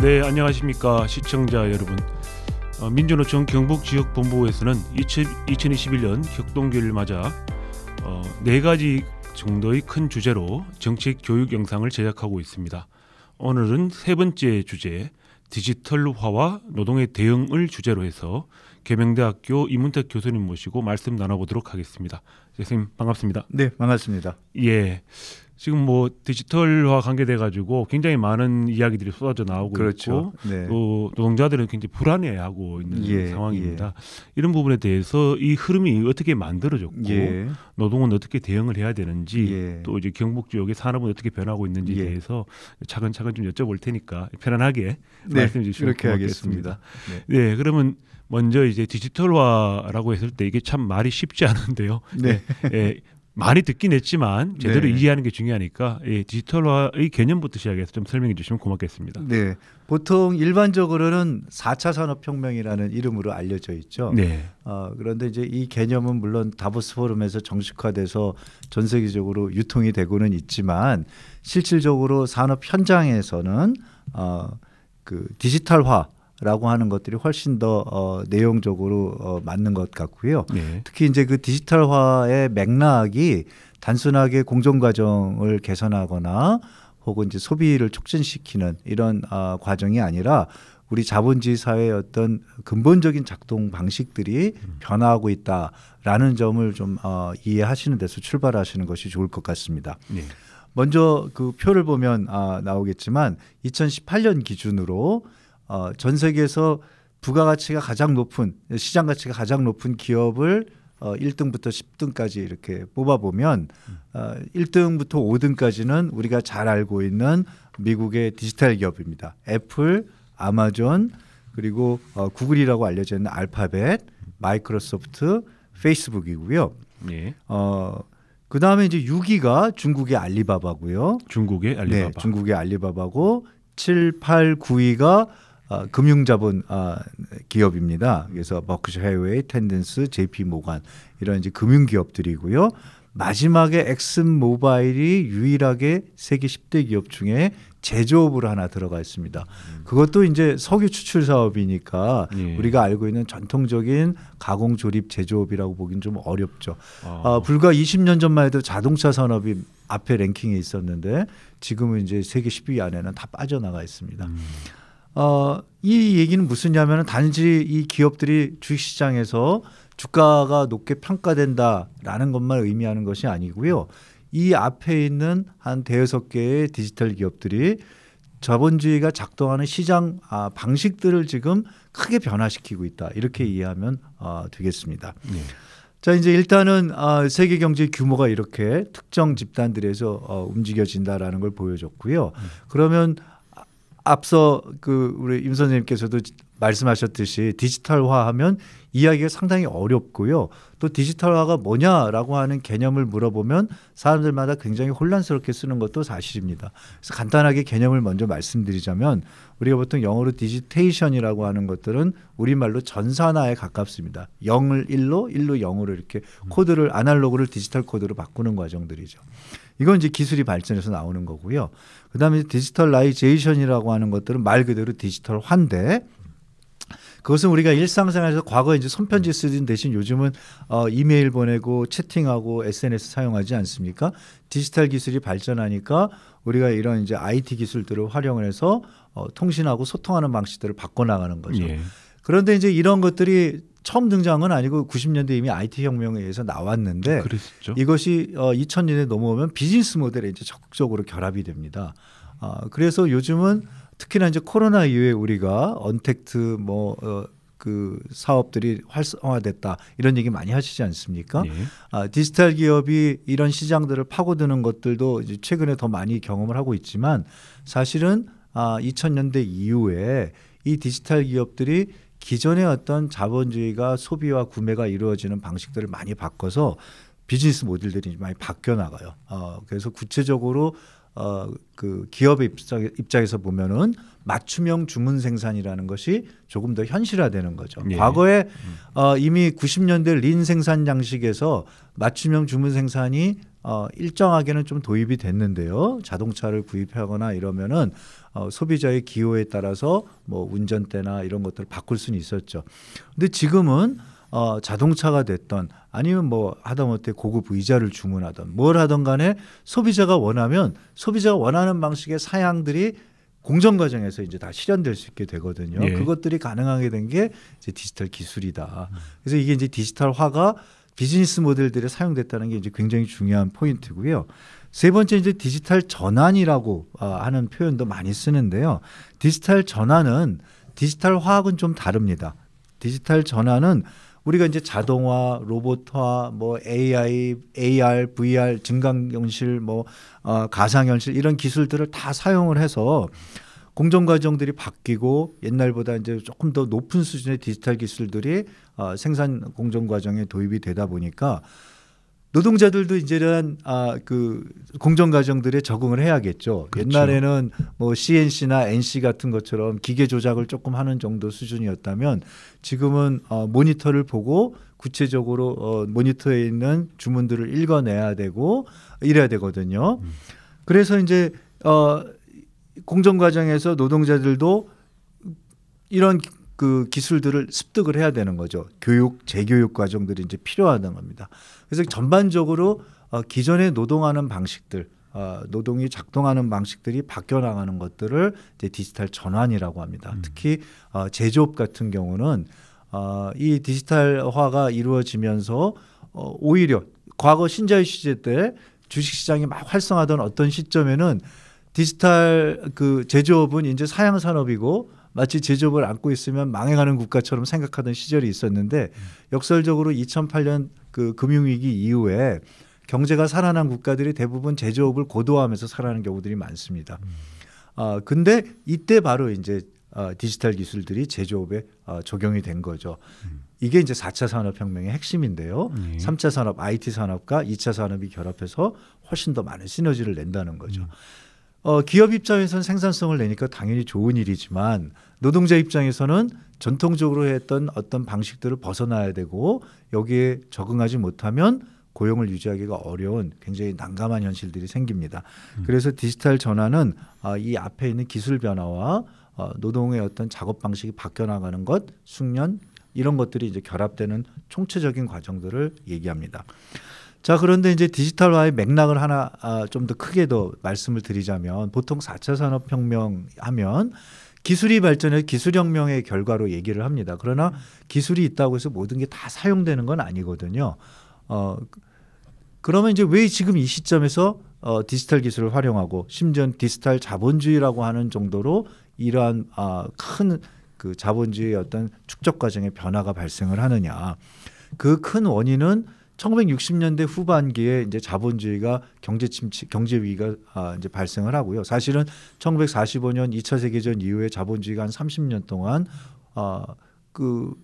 네, 안녕하십니까 시청자 여러분. 어, 민주노총 경북 지역 본부에서는 2021년 격동기를 맞아 어, 네 가지 정도의 큰 주제로 정책 교육 영상을 제작하고 있습니다. 오늘은 세 번째 주제 디지털화와 노동의 대응을 주제로 해서 계명대학교 이문택 교수님 모시고 말씀 나눠보도록 하겠습니다. 선생님 반갑습니다. 네, 반갑습니다. 예. 지금 뭐 디지털화 관계돼 가지고 굉장히 많은 이야기들이 쏟아져 나오고 그렇죠. 있고 네. 또 노동자들은 굉장히 불안해하고 있는 예, 상황입니다. 예. 이런 부분에 대해서 이 흐름이 어떻게 만들어졌고 예. 노동은 어떻게 대응을 해야 되는지 예. 또 이제 경북 지역의 산업은 어떻게 변하고 있는지에 예. 대해서 차근차근 좀 여쭤볼 테니까 편안하게 네, 말씀해 주시면 그렇게 고맙겠습니다. 하겠습니다. 네. 네, 그러면 먼저 이제 디지털화라고 했을 때 이게 참 말이 쉽지 않은데요. 네. 네 예, 많이 듣긴 했지만 제대로 네. 이해하는 게 중요하니까 예, 디지털화의 개념부터 시작해서 좀 설명해 주시면 고맙겠습니다. 네. 보통 일반적으로는 4차 산업혁명이라는 이름으로 알려져 있죠. 네. 어, 그런데 이제 이 개념은 물론 다보스 포럼에서 정식화돼서 전 세계적으로 유통이 되고는 있지만 실질적으로 산업 현장에서는 어, 그 디지털화 라고 하는 것들이 훨씬 더 어, 내용적으로 어, 맞는 것 같고요. 네. 특히 이제 그 디지털화의 맥락이 단순하게 공정 과정을 개선하거나 혹은 이제 소비를 촉진시키는 이런 어, 과정이 아니라 우리 자본주의 사회의 어떤 근본적인 작동 방식들이 음. 변화하고 있다라는 점을 좀 어, 이해하시는 데서 출발하시는 것이 좋을 것 같습니다. 네. 먼저 그 표를 보면 아, 나오겠지만 2018년 기준으로 어, 전 세계에서 부가가치가 가장 높은 시장 가치가 가장 높은 기업을 어, 1등부터 10등까지 이렇게 뽑아보면 음. 어, 1등부터 5등까지는 우리가 잘 알고 있는 미국의 디지털 기업입니다. 애플, 아마존, 그리고 어, 구글이라고 알려져 있는 알파벳, 마이크로소프트, 페이스북이고요. 예. 어, 그 다음에 이제 6위가 중국의 알리바바고요. 중국의 알리바바. 네, 중국의 알리바바고 7, 8, 9위가 어, 금융자본 어, 기업입니다. 그래서 버크셔 해웨이, 텐든스, JP 모간 이런 이제 금융 기업들이고요. 마지막에 엑슨 모바일이 유일하게 세계 10대 기업 중에 제조업으로 하나 들어가 있습니다. 음. 그것도 이제 석유 추출 사업이니까 예. 우리가 알고 있는 전통적인 가공 조립 제조업이라고 보긴 좀 어렵죠. 아. 어, 불과 20년 전만 해도 자동차 산업이 앞에 랭킹에 있었는데 지금은 이제 세계 10위 안에는 다 빠져나가 있습니다. 음. 어, 이 얘기는 무슨냐면은 단지 이 기업들이 주식시장에서 주가가 높게 평가된다라는 것만 의미하는 것이 아니고요. 이 앞에 있는 한 대여섯 개의 디지털 기업들이 자본주의가 작동하는 시장 아, 방식들을 지금 크게 변화시키고 있다 이렇게 이해하면 아, 되겠습니다. 네. 자 이제 일단은 아, 세계 경제 규모가 이렇게 특정 집단들에서 어, 움직여진다라는 걸 보여줬고요. 음. 그러면 앞서 그 우리 임 선생님께서도 말씀하셨듯이 디지털화하면 이야기가 상당히 어렵고요. 또 디지털화가 뭐냐라고 하는 개념을 물어보면 사람들마다 굉장히 혼란스럽게 쓰는 것도 사실입니다. 그래서 간단하게 개념을 먼저 말씀드리자면 우리가 보통 영어로 디지테이션이라고 하는 것들은 우리말로 전산화에 가깝습니다. 0을 1로, 1로 0으로 이렇게 코드를 아날로그를 디지털 코드로 바꾸는 과정들이죠. 이건 이제 기술이 발전해서 나오는 거고요. 그다음에 디지털라이제이션이라고 하는 것들은 말 그대로 디지털 환대 그것은 우리가 일상생활에서 과거 이제 손편지 쓰던 대신 요즘은 어, 이메일 보내고 채팅하고 SNS 사용하지 않습니까? 디지털 기술이 발전하니까 우리가 이런 이제 IT 기술들을 활용을 해서 어, 통신하고 소통하는 방식들을 바꿔나가는 거죠. 예. 그런데 이제 이런 것들이 처음 등장은 아니고 90년대 이미 IT 혁명에 의해서 나왔는데 그랬죠. 이것이 어, 2000년에 넘어오면 비즈니스 모델에 이제 적극적으로 결합이 됩니다. 어, 그래서 요즘은 특히나 이제 코로나 이후에 우리가 언택트 뭐 어, 그 사업들이 활성화됐다 이런 얘기 많이 하시지 않습니까? 네. 아, 디지털 기업이 이런 시장들을 파고드는 것들도 이제 최근에 더 많이 경험을 하고 있지만 사실은 아, 2000년대 이후에 이 디지털 기업들이 기존의 어떤 자본주의가 소비와 구매가 이루어지는 방식들을 많이 바꿔서 비즈니스 모델들이 많이 바뀌어 나가요. 어, 그래서 구체적으로 어, 그 기업의 입장, 입장에서 보면은 맞춤형 주문 생산이라는 것이 조금 더 현실화되는 거죠. 예. 과거에 음. 어, 이미 90년대 린 생산 양식에서 맞춤형 주문 생산이 어, 일정하게는 좀 도입이 됐는데요. 자동차를 구입하거나 이러면은 어, 소비자의 기호에 따라서 뭐 운전대나 이런 것들을 바꿀 수는 있었죠. 근데 지금은 어, 자동차가 됐던 아니면 뭐 하다못해 고급 의자를 주문하던 뭘 하던 간에 소비자가 원하면 소비자가 원하는 방식의 사양들이 공정 과정에서 이제 다 실현될 수 있게 되거든요. 예. 그것들이 가능하게 된 게 이제 디지털 기술이다. 음. 그래서 이게 이제 디지털화가 비즈니스 모델들에 사용됐다는 게 이제 굉장히 중요한 포인트고요. 세 번째 이제 디지털 전환이라고 아, 하는 표현도 많이 쓰는데요. 디지털 전환은 디지털화학은 좀 다릅니다. 디지털 전환은 우리가 이제 자동화, 로봇화, 뭐 AI, AR, VR, 증강현실, 뭐 어, 가상현실 이런 기술들을 다 사용을 해서 공정 과정들이 바뀌고 옛날보다 이제 조금 더 높은 수준의 디지털 기술들이 어, 생산 공정 과정에 도입이 되다 보니까 노동자들도 이제는 아 그 공정 과정들에 적응을 해야겠죠. 그렇죠. 옛날에는 뭐 CNC나 NC 같은 것처럼 기계 조작을 조금 하는 정도 수준이었다면 지금은 어 모니터를 보고 구체적으로 어 모니터에 있는 주문들을 읽어내야 되고 이래야 되거든요. 음. 그래서 이제 어 공정 과정에서 노동자들도 이런 그 기술들을 습득을 해야 되는 거죠. 교육, 재교육 과정들이 이제 필요하다는 겁니다. 그래서 전반적으로 어, 기존에 노동하는 방식들, 어, 노동이 작동하는 방식들이 바뀌어 나가는 것들을 이제 디지털 전환이라고 합니다. 음. 특히 어, 제조업 같은 경우는 어, 이 디지털화가 이루어지면서 어, 오히려 과거 신자유 시대 때 주식시장이 막 활성화던 어떤 시점에는 디지털 그 제조업은 이제 사양 산업이고 마치 제조업을 안고 있으면 망해가는 국가처럼 생각하던 시절이 있었는데 역설적으로 2008년 그 금융위기 이후에 경제가 살아난 국가들이 대부분 제조업을 고도화하면서 살아나는 경우들이 많습니다. 음. 아 근데 이때 바로 이제 어, 디지털 기술들이 제조업에 어, 적용이 된 거죠. 음. 이게 이제 4차 산업혁명의 핵심인데요. 네. 예. 3차 산업, IT 산업과 2차 산업이 결합해서 훨씬 더 많은 시너지를 낸다는 거죠. 음. 어, 기업 입장에서는 생산성을 내니까 당연히 좋은 일이지만 노동자 입장에서는 전통적으로 했던 어떤 방식들을 벗어나야 되고 여기에 적응하지 못하면 고용을 유지하기가 어려운 굉장히 난감한 현실들이 생깁니다. 음. 그래서 디지털 전환은 어, 이 앞에 있는 기술 변화와 어, 노동의 어떤 작업 방식이 바뀌어 나가는 것, 숙련 이런 것들이 이제 결합되는 총체적인 과정들을 얘기합니다. 자 그런데 이제 디지털화의 맥락을 하나 아, 좀더 크게 더 말씀을 드리자면 보통 4차 산업혁명 하면 기술이 발전해 기술혁명의 결과로 얘기를 합니다. 그러나 기술이 있다고 해서 모든 게 다 사용되는 건 아니거든요. 어, 그러면 이제 왜 지금 이 시점에서 어, 디지털 기술을 활용하고 심지어 디지털 자본주의라고 하는 정도로 이러한 아, 큰그 자본주의의 어떤 축적 과정의 변화가 발생을 하느냐. 그 큰 원인은 1960년대 후반기에 이제 자본주의가 경제 침체, 경제 위기가 아, 이제 발생을 하고요. 사실은 1945년 2차 세계전 이후에 자본주의가 한 30년 동안 아그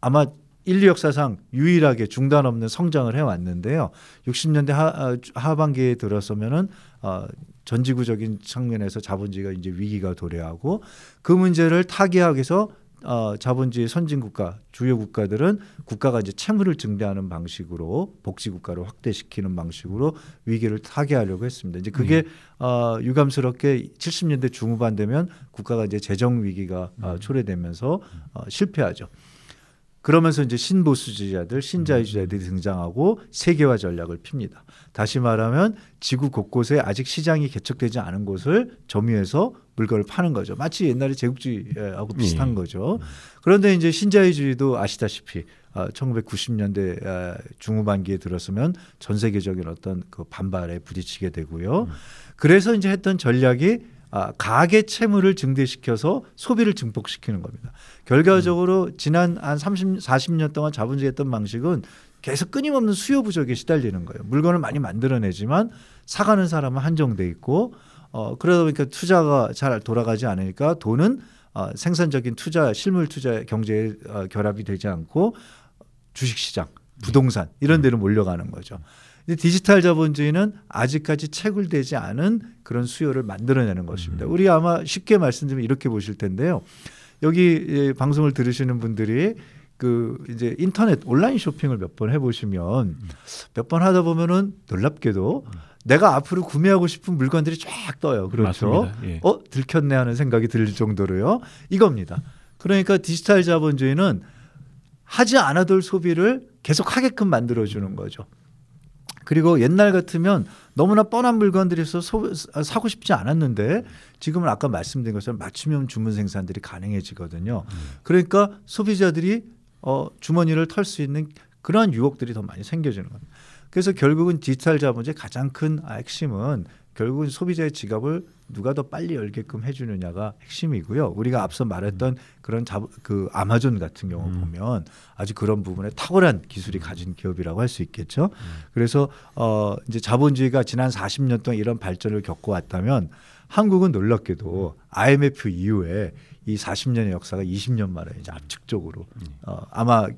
아마 인류 역사상 유일하게 중단 없는 성장을 해왔는데요. 60년대 하, 아, 하반기에 들어서면은 어, 전지구적인 측면에서 자본주의가 이제 위기가 도래하고 그 문제를 타개하기 위해서 어, 자본주의 선진 국가 주요 국가들은 국가가 이제 채무를 증대하는 방식으로 복지 국가를 확대시키는 방식으로 위기를 타개하려고 했습니다. 이제 그게 음. 어, 유감스럽게 70년대 중후반 되면 국가가 이제 재정 위기가 어, 음. 초래되면서 어, 실패하죠. 그러면서 이제 신보수주의자들, 신자유주의자들이 음. 등장하고 세계화 전략을 핍니다. 다시 말하면 지구 곳곳에 아직 시장이 개척되지 않은 곳을 점유해서 물건을 파는 거죠. 마치 옛날에 제국주의하고 예. 비슷한 거죠. 음. 그런데 이제 신자유주의도 아시다시피 1990년대 어, 중후반기에 들었으면 전 세계적인 어떤 그 반발에 부딪히게 되고요. 음. 그래서 이제 했던 전략이 아, 가계 채무를 증대시켜서 소비를 증폭시키는 겁니다. 결과적으로 음. 지난 한 30, 40년 동안 자본주의했던 방식은 계속 끊임없는 수요 부족에 시달리는 거예요. 물건을 많이 만들어내지만 사가는 사람은 한정돼 있고 어, 그러다 보니까 투자가 잘 돌아가지 않으니까 돈은 어, 생산적인 투자, 실물 투자 경제에 어, 결합이 되지 않고 주식시장, 부동산 이런 음. 데로 몰려가는 거죠. 근데 디지털 자본주의는 아직까지 체굴되지 않은 그런 수요를 만들어내는 것입니다. 음. 우리 아마 쉽게 말씀드리면 이렇게 보실 텐데요. 여기 예, 방송을 들으시는 분들이 그 이제 인터넷 온라인 쇼핑을 몇 번 해보시면 음. 몇번 하다 보면은 놀랍게도 음. 내가 앞으로 구매하고 싶은 물건들이 쫙 떠요. 그렇죠? 예. 어 들켰네 하는 생각이 들 정도로요. 이겁니다. 그러니까 디지털 자본주의는 하지 않아도 소비를 계속 하게끔 만들어주는 거죠. 그리고 옛날 같으면 너무나 뻔한 물건들이 있어 아, 사고 싶지 않았는데 지금은 아까 말씀드린 것처럼 맞춤형 주문 생산들이 가능해지거든요. 음. 그러니까 소비자들이 어, 주머니를 털 수 있는 그러한 유혹들이 더 많이 생겨지는 겁니다. 그래서 결국은 디지털 자본주의 가장 큰 핵심은 결국은 소비자의 지갑을 누가 더 빨리 열게끔 해주느냐가 핵심이고요. 우리가 앞서 말했던 그런 자, 그 아마존 같은 경우 음. 보면 아주 그런 부분에 탁월한 기술이 음. 가진 기업이라고 할 수 있겠죠. 음. 그래서 어, 이제 자본주의가 지난 40년 동안 이런 발전을 겪어왔다면 한국은 놀랍게도 IMF 이후에 이 40년의 역사가 20년 만에 이제 압축적으로 음. 어, 아마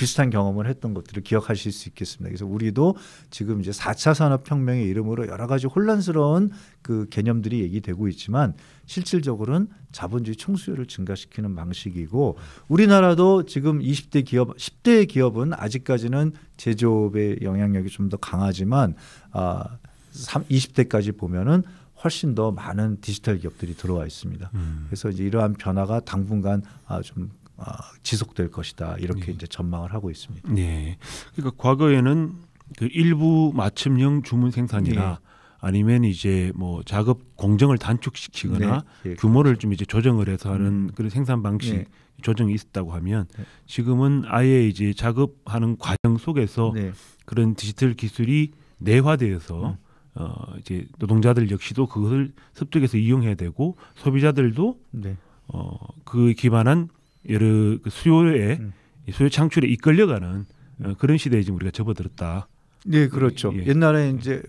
비슷한 경험을 했던 것들을 기억하실 수 있겠습니다. 그래서 우리도 지금 이제 4차 산업혁명의 이름으로 여러 가지 혼란스러운 그 개념들이 얘기되고 있지만 실질적으로는 자본주의 총수요를 증가시키는 방식이고 우리나라도 지금 20대 기업, 10대 기업은 아직까지는 제조업의 영향력이 좀 더 강하지만 아, 20대까지 보면은 훨씬 더 많은 디지털 기업들이 들어와 있습니다. 음. 그래서 이제 이러한 변화가 당분간 아, 좀 아, 지속될 것이다 이렇게 네. 이제 전망을 하고 있습니다. 네, 그러니까 과거에는 그 일부 맞춤형 주문 생산이나 네. 아니면 이제 뭐 작업 공정을 단축시키거나 네. 예, 그렇죠. 규모를 좀 이제 조정을 해서 하는 음. 그런 생산 방식 네. 조정이 있었다고 하면 네. 지금은 아예 이제 작업하는 과정 속에서 네. 그런 디지털 기술이 내화되어서 음. 어, 이제 노동자들 역시도 그것을 습득해서 이용해야 되고 소비자들도 네. 어, 그 기반한 여러 그 수요에 음. 수요 창출에 이끌려가는 어, 그런 시대에 지금 우리가 접어들었다. 네, 그렇죠. 예. 옛날에 예. 이제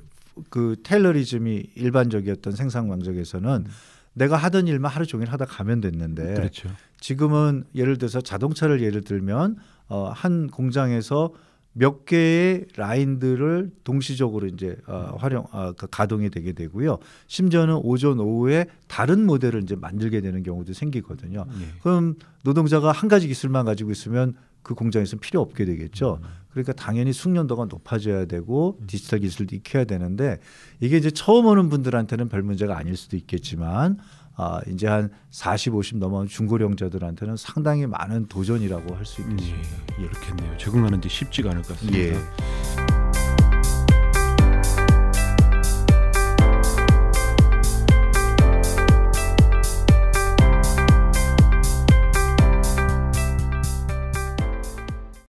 그 테일러리즘이 일반적이었던 생산 광적에서는 내가 하던 일만 하루 종일 하다 가면 됐는데 그렇죠. 지금은 예를 들어서 자동차를 예를 들면 어, 한 공장에서 몇 개의 라인들을 동시적으로 이제 어, 활용 어, 그 가동이 되게 되고요. 심지어는 오전 오후에 다른 모델을 이제 만들게 되는 경우도 생기거든요. 네. 그럼 노동자가 한 가지 기술만 가지고 있으면 그 공장에서 필요 없게 되겠죠. 음. 그러니까 당연히 숙련도가 높아져야 되고 음. 디지털 기술도 익혀야 되는데 이게 이제 처음 오는 분들한테는 별 문제가 아닐 수도 있겠지만 아, 이제 한 40, 50 넘어온 중고령자들한테는 상당히 많은 도전이라고 할 수 있겠습니다. 예, 그렇겠네요. 적응하는 데 쉽지가 않을 것 같습니다. 예.